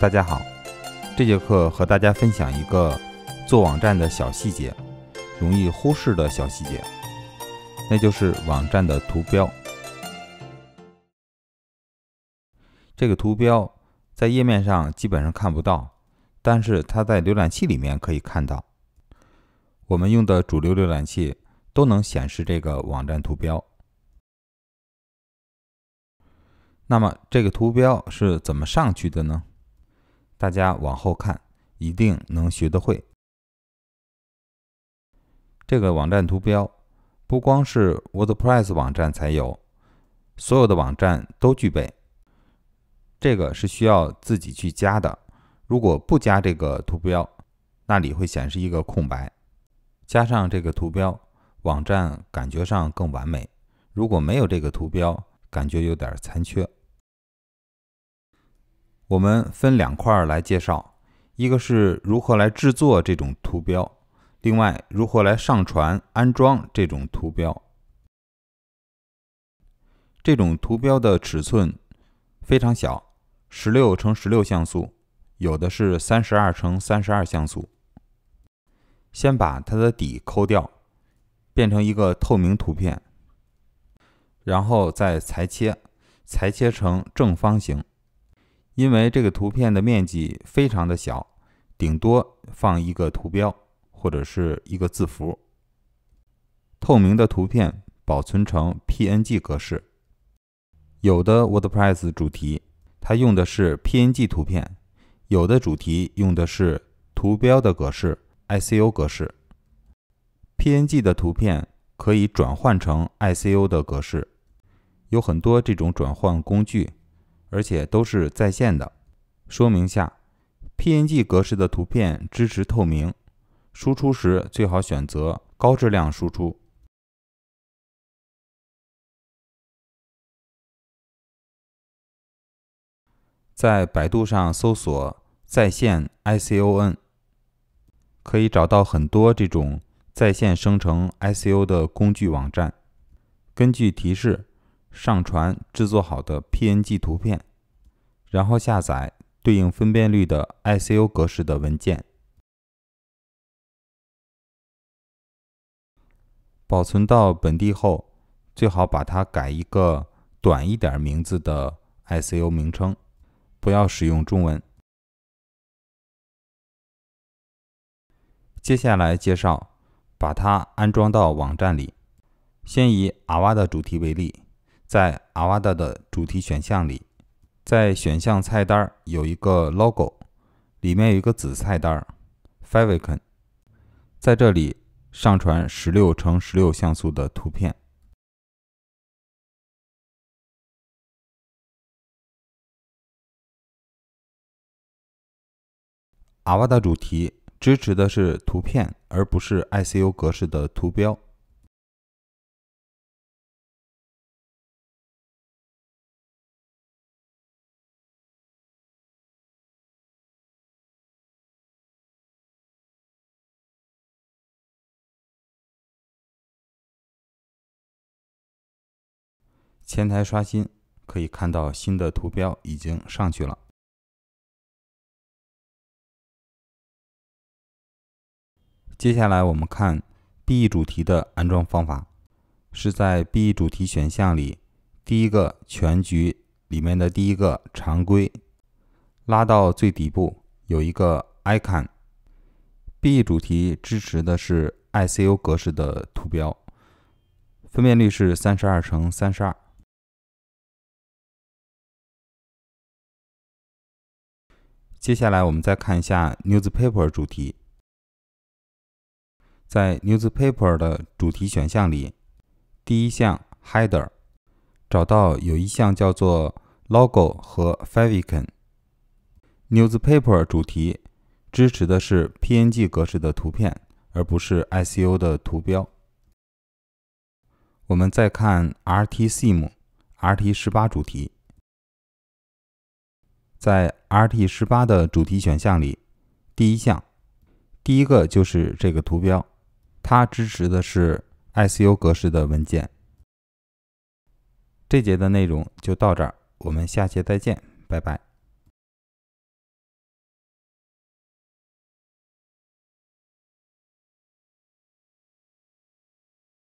大家好，这节课和大家分享一个做网站的小细节，容易忽视的小细节，那就是网站的图标。这个图标在页面上基本上看不到，但是它在浏览器里面可以看到。我们用的主流浏览器都能显示这个网站图标。那么这个图标是怎么上去的呢？大家往后看，一定能学得会。这个网站图标不光是 WordPress 网站才有，所有的网站都具备。这个是需要自己去加的。如果不加这个图标，那里会显示一个空白。加上这个图标，网站感觉上更完美。如果没有这个图标，感觉有点残缺。我们分两块来介绍，一个是如何来制作这种图标，另外如何来上传安装这种图标。这种图标的尺寸非常小，十六乘十六像素，有的是三十二乘三十二像素。先把它的底抠掉，变成一个透明图片，然后再裁切，裁切成正方形。因为这个图片的面积非常的小，顶多放一个图标或者是一个字符。透明的图片保存成 PNG 格式。有的 WordPress 主题它用的是 PNG 图片，有的主题用的是图标的格式 i c u 格式。PNG 的图片可以转换成 ICO 的格式，有很多这种转换工具。而且都是在线的，说明下，PNG 格式的图片支持透明，输出时最好选择高质量输出。在百度上搜索“在线 ICO N”，可以找到很多这种在线生成 ICO 的工具网站。根据提示。上传制作好的 PNG 图片，然后下载对应分辨率的 ICO 格式的文件，保存到本地后，最好把它改一个短一点名字的 ICO 名称，不要使用中文。接下来介绍把它安装到网站里，先以阿哇的主题为例。在阿瓦达的主题选项里，在选项菜单有一个 Logo，里面有一个子菜单 favicon，在这里上传十六乘十六像素的图片。阿瓦达主题支持的是图片，而不是 i c u 格式的图标。前台刷新可以看到新的图标已经上去了。接下来我们看 B 主题的安装方法，是在 B 主题选项里，第一个全局里面的第一个常规，拉到最底部有一个 Icon，B 主题支持的是 i c u 格式的图标，分辨率是三十二乘三十二。接下来我们再看一下 newspaper 主题，在 newspaper 的主题选项里，第一项 header 找到有一项叫做 logo 和 favicon。newspaper 主题支持的是 PNG 格式的图片，而不是 ICO 的图标。我们再看 rt_sim rt 十八主题。在 R T 十八的主题选项里，第一项，第一个就是这个图标，它支持的是 I C U 格式的文件。这节的内容就到这儿，我们下节再见，拜拜。